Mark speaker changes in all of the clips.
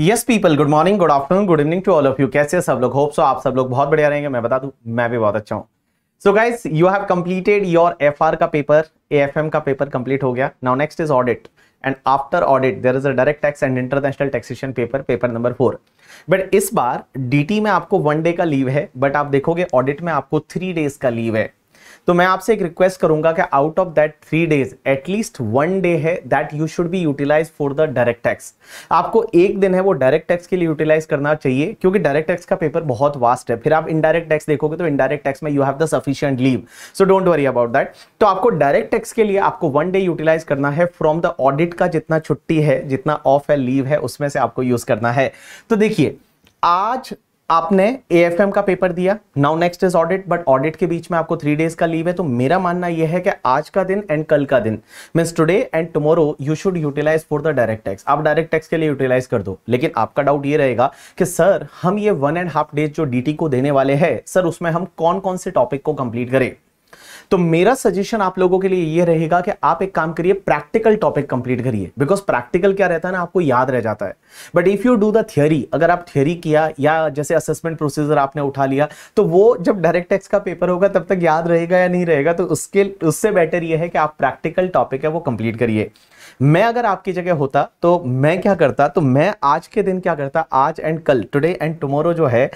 Speaker 1: Yes people good morning good afternoon good evening to all of you कैसे सब लोग hope so आप सब लोग बहुत बढ़िया रहेंगे मैं बता दू मैं भी बहुत अच्छा हूँ so guys you have completed your F का पेपर ए का पेपर कंप्लीट हो गया now next is audit and after audit there is a direct tax and international taxation paper paper number four but इस बार T में आपको one day का leave है बट आप देखोगे ऑडिट में आपको थ्री डेज का लीव है तो मैं आपसे एक रिक्वेस्ट करूंगा कि out of that three days at least one day है that you should be utilise for the direct tax आपको एक दिन है वो डायरेक्ट टैक्स के लिए यूटिलाइज करना चाहिए क्योंकि डायरेक्ट टैक्स का पेपर बहुत वास्ट है फिर आप इनडायरेक्ट टैक्स देखोगे तो इनडायरेक्ट टैक्स में you have the sufficient leave so don't worry about that तो आपको डायरेक्ट टैक्स के लिए आपको वन डे यूटिलाइज करना है फ्रॉम द ऑडिट का जितना छुट्टी है जितना ऑफ है लीव है उसमें से आपको यूज करना है तो देखिए आज आपने ए का पेपर दिया now next is audit but audit के बीच में आपको थ्री डेज का लीव है तो मेरा मानना यह है कि आज का दिन एंड कल का दिन means today and tomorrow you should utilise for the direct tax आप डायरेक्ट टैक्स के लिए यूटिलाइज कर दो लेकिन आपका डाउट ये रहेगा कि सर हम ये वन एंड हाफ डेज जो डी को देने वाले हैं सर उसमें हम कौन कौन से टॉपिक को कंप्लीट करें तो मेरा सजेशन आप लोगों के लिए ये रहेगा कि आप एक काम करिए प्रैक्टिकल टॉपिक कंप्लीट करिए बिकॉज प्रैक्टिकल क्या रहता है ना आपको याद रह जाता है but if you do the theory अगर आप थियरी किया या जैसे असेसमेंट प्रोसीजर आपने उठा लिया तो वो जब डायरेक्ट टेक्स का पेपर होगा तब तक याद रहेगा या नहीं रहेगा तो उसके उससे बेटर यह है कि आप प्रैक्टिकल टॉपिक है वो कंप्लीट करिए मैं अगर आपकी जगह होता तो मैं क्या करता तो मैं आज के दिन क्या करता आज एंड कल टुडे एंड टुमारो जो है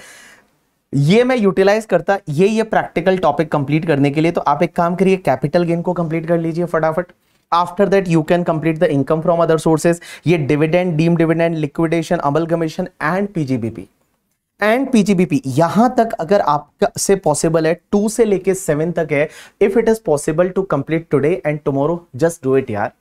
Speaker 1: ये मैं यूटिलाइज करता ये ये प्रैक्टिकल टॉपिक कंप्लीट करने के लिए तो आप एक काम करिए कैपिटल गेन को कंप्लीट कर लीजिए फटाफट after that you can complete the income from other sources ये डिविडेंड डीम डिविडेंड लिक्विडेशन अमल commission and PGBP and PGBP यहां तक अगर आपका से पॉसिबल है टू से लेके सेवन तक है if it is possible to complete today and tomorrow just do it यार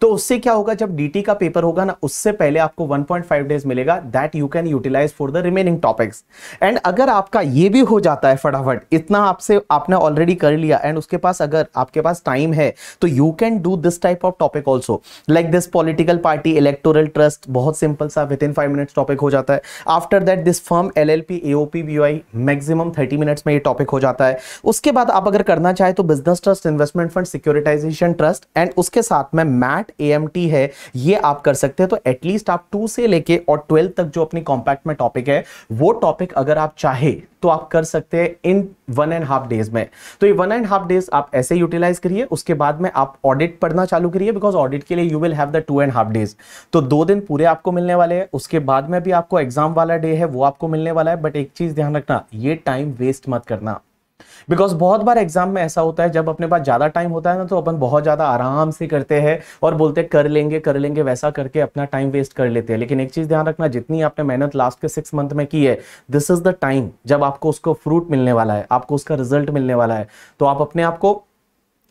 Speaker 1: तो उससे क्या होगा जब डीटी का पेपर होगा ना उससे पहले आपको 1.5 डेज मिलेगा that you can utilise for the remaining topics and अगर आपका ये भी हो जाता है फटाफट इतना आपसे आपने ऑलरेडी कर लिया एंड उसके पास अगर आपके पास टाइम है तो you can do this type of topic also like this political party electoral trust बहुत सिंपल सा within five minutes topic हो जाता है after that this firm L L P AOP O B I maximum thirty minutes में ये topic हो जाता है उसके बाद आप अगर करना चाहे तो business trust investment fund securitisation trust and उसके साथ में मैट ए है ये आप कर सकते हैं तो एटलीस्ट आप टू से लेके और ट्वेल्थ तक जो अपनी कॉम्पैक्ट में टॉपिक है वो टॉपिक अगर आप चाहे तो आप कर सकते हैं इन वन एंड हाफ डेज में तो ये वन एंड हाफ डेज आप ऐसे यूटिलाइज करिए उसके बाद में आप ऑडिट पढ़ना चालू करिए बिकॉज ऑडिट के लिए you will have the two and half days तो दो दिन पूरे आपको मिलने वाले हैं उसके बाद में भी आपको एग्जाम वाला डे है वो आपको मिलने वाला है बट एक चीज ध्यान रखना ये टाइम वेस्ट मत करना बिकॉज बहुत बार एग्जाम में ऐसा होता है जब अपने पास ज़्यादा टाइम होता है ना तो अपन बहुत ज़्यादा आराम से करते हैं और बोलते हैं कर लेंगे कर लेंगे वैसा करके अपना टाइम वेस्ट कर लेते हैं लेकिन एक चीज़ ध्यान रखना जितनी आपने मेहनत लास्ट के सिक्स मंथ में की है दिस इज़ द टाइम जब आपको उसको फ्रूट मिलने वाला है आपको उसका रिजल्ट मिलने वाला है तो आप अपने आप को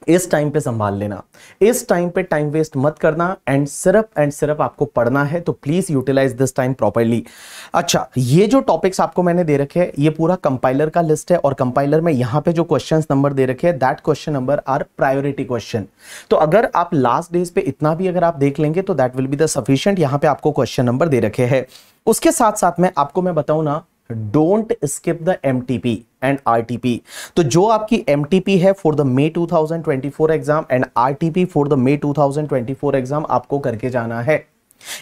Speaker 1: इस टाइम पे संभाल लेना इस टाइम पे टाइम वेस्ट मत करना एंड सिर्फ एंड सिर्फ आपको पढ़ना है तो please utilise this time properly अच्छा ये जो टॉपिक्स आपको मैंने दे रखे हैं ये पूरा कंपाइलर का लिस्ट है और कंपाइलर में यहां पे जो क्वेश्चन नंबर दे रखे हैं that question number are priority question तो अगर आप लास्ट डेज पे इतना भी अगर आप देख लेंगे तो that will be the sufficient यहां पर आपको क्वेश्चन नंबर दे रखे है उसके साथ साथ में आपको मैं बताऊ ना don't skip the M T and RTP तो जो आपकी एमटीपी है for the May 2024 exam and RTP for the May 2024 exam आपको करके जाना है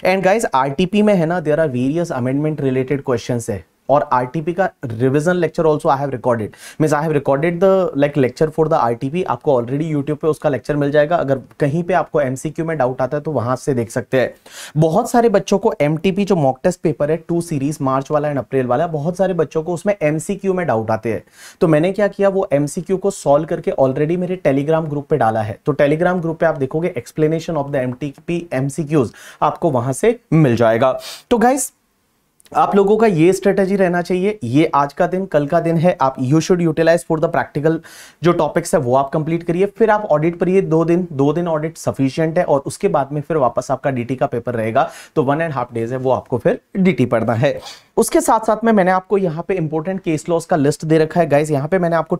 Speaker 1: एंड गाइज आरटीपी में है ना there are various amendment related question है और आरटीपी का revision lecture also I have recorded means I have recorded the like lecture for the RTP आपको ऑलरेडी यूट्यूब पे उसका लेक्चर मिल जाएगा अगर कहीं पे आपको एमसीक्यू में डाउट आता है तो वहां से देख सकते हैं बहुत सारे बच्चों को MTP जो मॉक टेस्ट पेपर है टू सीरीज मार्च वाला एंड अप्रैल वाला बहुत सारे बच्चों को उसमें एमसीक्यू में डाउट आते हैं तो मैंने क्या किया वो MCQ को सॉल्व करके ऑलरेडी मेरे टेलीग्राम ग्रुप पे डाला है तो टेलीग्राम ग्रुप पे आप देखोगे explanation of the M T आपको वहां से मिल जाएगा तो गाइस आप लोगों का ये स्ट्रेटेजी रहना चाहिए ये आज का दिन कल का दिन है आप you should utilise for the practical जो टॉपिक्स है वो आप कंप्लीट करिए फिर आप ऑडिट पर दो दिन दो दिन ऑडिट सफिशियंट है और उसके बाद में फिर वापस आपका डीटी का पेपर रहेगा तो वन एंड हाफ डेज है वो आपको फिर डीटी पढ़ना है उसके साथ साथ में मैंने आपको यहाँ पे इंपॉर्टेंट केस लॉज का लिस्ट दे रखा है गाइज यहाँ पे मैंने आपको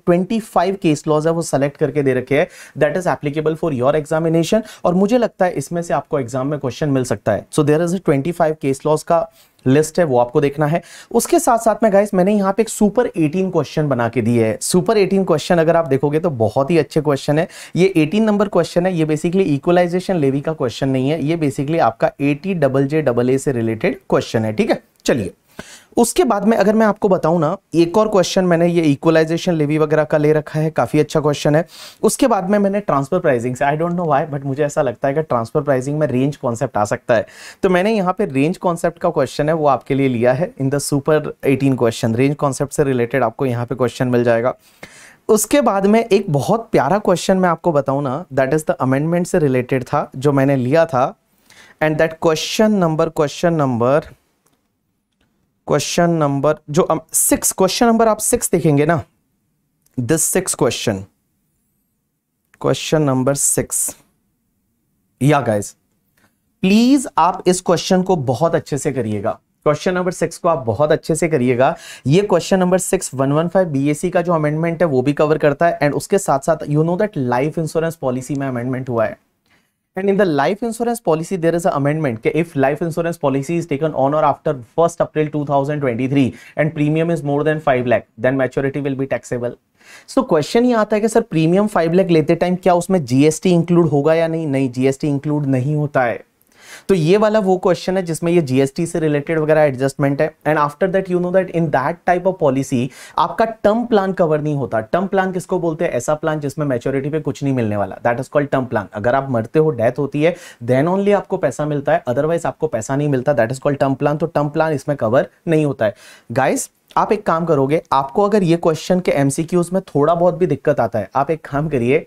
Speaker 1: फाइव केस लॉज है वो सेलेक्ट करके दे रखे है that is applicable for your examination और मुझे लगता है इसमें से आपको एग्जाम में क्वेश्चन मिल सकता है so there is twenty case laws का लिस्ट है वो आपको देखना है उसके साथ साथ में गाइस मैंने यहाँ पे एक सुपर 18 क्वेश्चन बना के दिए है सुपर 18 क्वेश्चन अगर आप देखोगे तो बहुत ही अच्छे क्वेश्चन है ये 18 नंबर क्वेश्चन है ये बेसिकली इक्वलाइजेशन लेवी का क्वेश्चन नहीं है ये बेसिकली आपका eighty double J double A से रिलेटेड क्वेश्चन है ठीक है चलिए उसके बाद में अगर मैं आपको बताऊं ना एक और क्वेश्चन मैंने ये इक्वलाइजेशन लेवी वगैरह का ले रखा है काफ़ी अच्छा क्वेश्चन है उसके बाद में मैंने ट्रांसफर प्राइसिंग से I don't know why but मुझे ऐसा लगता है कि ट्रांसफर प्राइसिंग में रेंज कॉन्सेप्ट आ सकता है तो मैंने यहाँ पे रेंज कॉन्सेप्ट का क्वेश्चन है वो आपके लिए लिया है in the super eighteen question range concept से रिलेटेड आपको यहाँ पे क्वेश्चन मिल जाएगा उसके बाद में एक बहुत प्यारा क्वेश्चन मैं आपको बताऊँ ना दैट इज़ द अमेंडमेंट से रिलेटेड था जो मैंने लिया था and that question number question number question number जो सिक्स क्वेश्चन नंबर आप सिक्स देखेंगे ना this six question question number six या गाइस प्लीज आप इस क्वेश्चन को बहुत अच्छे से करिएगा क्वेश्चन नंबर सिक्स को आप बहुत अच्छे से करिएगा ये question number six one one five B S का जो अमेंडमेंट है वो भी कवर करता है एंड उसके साथ साथ you know that life insurance policy में अमेंडमेंट हुआ है And in the life insurance policy, there is an amendment. If life insurance policy is taken on or after 1st April 2023 and premium is more than 5 lakh, then maturity will be taxable. so, question ये आता है कि sir premium 5 lakh लेते time क्या उसमें GST include होगा या नहीं नहीं जीएसटी इंक्लूड नहीं होता है तो ये वाला वो क्वेश्चन है जिसमें ये जीएसटी से रिलेटेड वगैरह एडजस्टमेंट है and after that you know that in that type of policy आपका टर्म प्लान कवर नहीं होता टर्म प्लान किसको बोलते हैं ऐसा प्लान जिसमें मेच्योरिटी पे कुछ नहीं मिलने वाला that is called term plan अगर आप मरते हो डेथ होती है देन ओनली आपको पैसा मिलता है अदरवाइज आपको पैसा नहीं मिलता that is called term plan तो टर्म प्लान इसमें कवर नहीं होता है गाइस आप एक काम करोगे आपको अगर ये क्वेश्चन के एमसीक्यूज में थोड़ा बहुत भी दिक्कत आता है आप एक काम करिए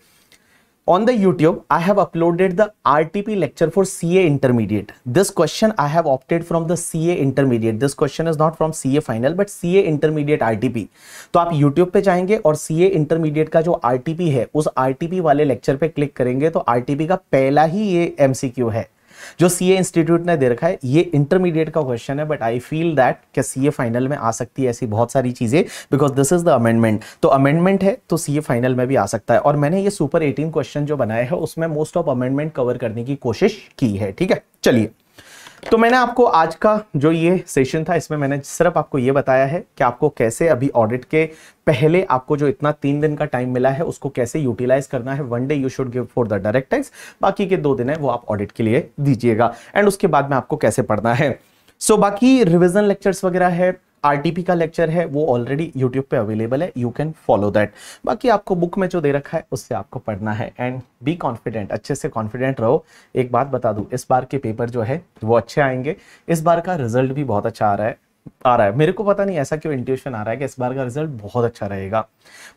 Speaker 1: on the YouTube, I have uploaded the RTP lecture for CA Intermediate. This question I have opted from the CA Intermediate. This question is not from CA Final, but CA Intermediate RTP. to aap YouTube pe jayenge aur CA Intermediate ka jo RTP hai us RTP wale lecture pe click karenge to RTP ka pehla hi ye MCQ hai जो सी institute ने दे रखा है ये intermediate का question है but I feel that क्या सी final में आ सकती है ऐसी बहुत सारी चीज़ें because this is the amendment तो अमेंडमेंट है तो सी फाइनल में भी आ सकता है और मैंने ये सुपर एटीन क्वेश्चन जो बनाया है उसमें मोस्ट ऑफ अमेंडमेंट कवर करने की कोशिश की है ठीक है चलिए तो मैंने आपको आज का जो ये सेशन था इसमें मैंने सिर्फ आपको ये बताया है कि आपको कैसे अभी ऑडिट के पहले आपको जो इतना तीन दिन का टाइम मिला है उसको कैसे यूटिलाइज करना है one day you should give for the direct tax बाकी के दो दिन है वो आप ऑडिट के लिए दीजिएगा एंड उसके बाद में आपको कैसे पढ़ना है सो so, बाकी रिविजन लेक्चर्स वगैरह है आरटीपी का लेक्चर है वो ऑलरेडी यूट्यूब पे अवेलेबल है यू कैन फॉलो दैट बाकी आपको बुक में जो दे रखा है उससे आपको पढ़ना है एंड बी कॉन्फिडेंट अच्छे से कॉन्फिडेंट रहो एक बात बता दूँ इस बार के पेपर जो है वो अच्छे आएंगे इस बार का रिजल्ट भी बहुत अच्छा आ रहा है आ रहा है मेरे को पता नहीं ऐसा क्यों इंट्यूशन आ रहा है कि इस बार का रिजल्ट बहुत अच्छा रहेगा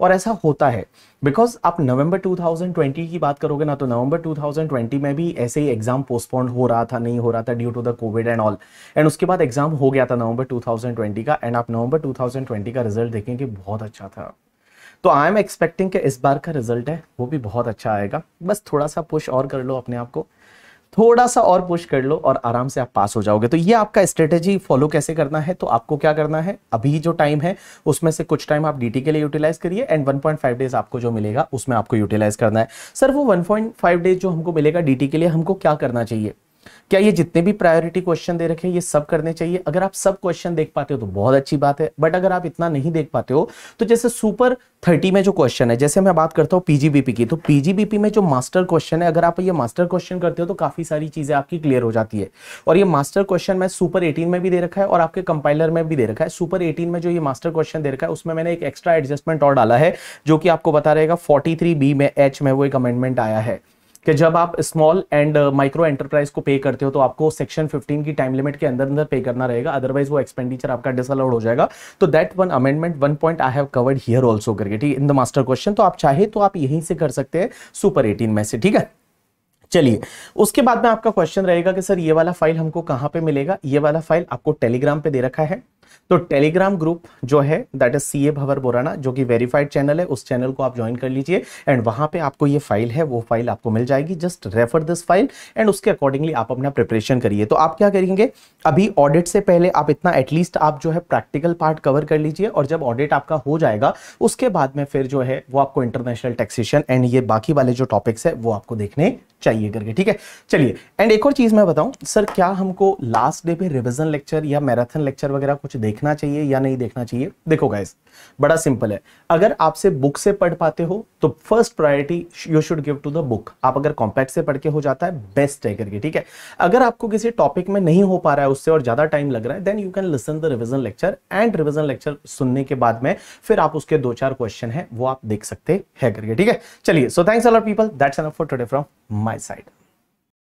Speaker 1: और ऐसा होता है बिकॉज आप नवंबर 2020 की बात करोगे ना तो नवंबर 2020 में भी ऐसे ही एग्जाम पोस्टपोन हो रहा था नहीं हो रहा था due to the Covid and all and उसके बाद एग्जाम हो गया था नवंबर 2020 का एंड आप नवंबर 2020 का रिजल्ट देखें कि बहुत अच्छा था तो आई एम एक्सपेक्टिंग कि इस बार का रिजल्ट है वो भी बहुत अच्छा आएगा बस थोड़ा सा पुश और कर लो अपने आप को थोड़ा सा और पुश कर लो और आराम से आप पास हो जाओगे तो ये आपका स्ट्रेटेजी फॉलो कैसे करना है तो आपको क्या करना है अभी जो टाइम है उसमें से कुछ टाइम आप डीटी के लिए यूटिलाइज करिए एंड 1.5 डेज आपको जो मिलेगा उसमें आपको यूटिलाइज करना है सर वो 1.5 डेज जो हमको मिलेगा डीटी के लिए हमको क्या करना चाहिए क्या ये जितने भी प्रायोरिटी क्वेश्चन दे रखे हैं ये सब करने चाहिए अगर आप सब क्वेश्चन देख पाते हो तो बहुत अच्छी बात है बट अगर आप इतना नहीं देख पाते हो तो जैसे सुपर थर्टी में जो क्वेश्चन है जैसे मैं बात करता हूँ पीजीबीपी की तो पीजीबीपी में जो मास्टर क्वेश्चन है अगर आप ये मास्टर क्वेश्चन करते हो तो काफी सारी चीजें आपकी क्लियर हो जाती है और ये मास्टर क्वेश्चन मैं सुपर एटीन में भी दे रखा है और आपके कंपाइलर में भी दे रखा है सुपर एटीन में जो ये मास्टर क्वेश्चन दे रखा है उसमें मैंने एक एक्स्ट्रा एडजस्टमेंट और डाला है जो कि आपको बता रहेगा फोर्टी में एच में वो एक अमेंडमेंट आया है कि जब आप स्मॉल एंड माइक्रो एंटरप्राइज को पे करते हो तो आपको सेक्शन 15 की टाइम लिमिट के अंदर अंदर पे करना रहेगा अदरवाइज वो एक्सपेंडिचर आपका डिसअलाउड हो जाएगा तो that one amendment one point I have covered here also करके ठीक इन द मास्टर क्वेश्चन तो आप चाहे तो आप यहीं से कर सकते हैं सुपर एटीन में से ठीक है चलिए उसके बाद में आपका क्वेश्चन रहेगा कि सर ये वाला फाइल हमको कहाँ पे मिलेगा ये वाला फाइल आपको टेलीग्राम पे दे रखा है तो टेलीग्राम ग्रुप जो है दैट इज सी ए भवर बोराना जो कि वेरीफाइड चैनल है उस चैनल को आप ज्वाइन कर लीजिए एंड वहां पे आपको ये फाइल है वो फाइल आपको मिल जाएगी just refer this file and उसके अकॉर्डिंगली आप अपना प्रिपरेशन करिए तो आप क्या करेंगे अभी ऑडिट से पहले आप इतना एटलीस्ट आप जो है प्रैक्टिकल पार्ट कवर कर लीजिए और जब ऑडिट आपका हो जाएगा उसके बाद में फिर जो है वो आपको इंटरनेशनल टैक्सेशन एंड ये बाकी वाले जो टॉपिक्स है वो आपको देखने चाहिए करके ठीक है चलिए एंड एक और चीज मैं बताऊं सर क्या हमको लास्ट डे पे रिविजन लेक्चर या मैराथन लेक्चर वगैरह कुछ देखना चाहिए या नहीं देखना चाहिए देखो गाइस बड़ा सिंपल है अगर आपसे बुक से पढ़ पाते हो तो first priority you should give to the book आप अगर कॉम्पैक्ट से पढ़ के हो जाता है बेस्ट है करके ठीक है अगर आपको किसी टॉपिक में नहीं हो पा रहा है उससे और ज्यादा टाइम लग रहा है then you can listen the revision lecture and revision lecture सुनने के बाद में फिर आप उसके दो चार क्वेश्चन है वो आप देख सकते हैं करके ठीक है चलिए so thanks all people that's enough for today from my side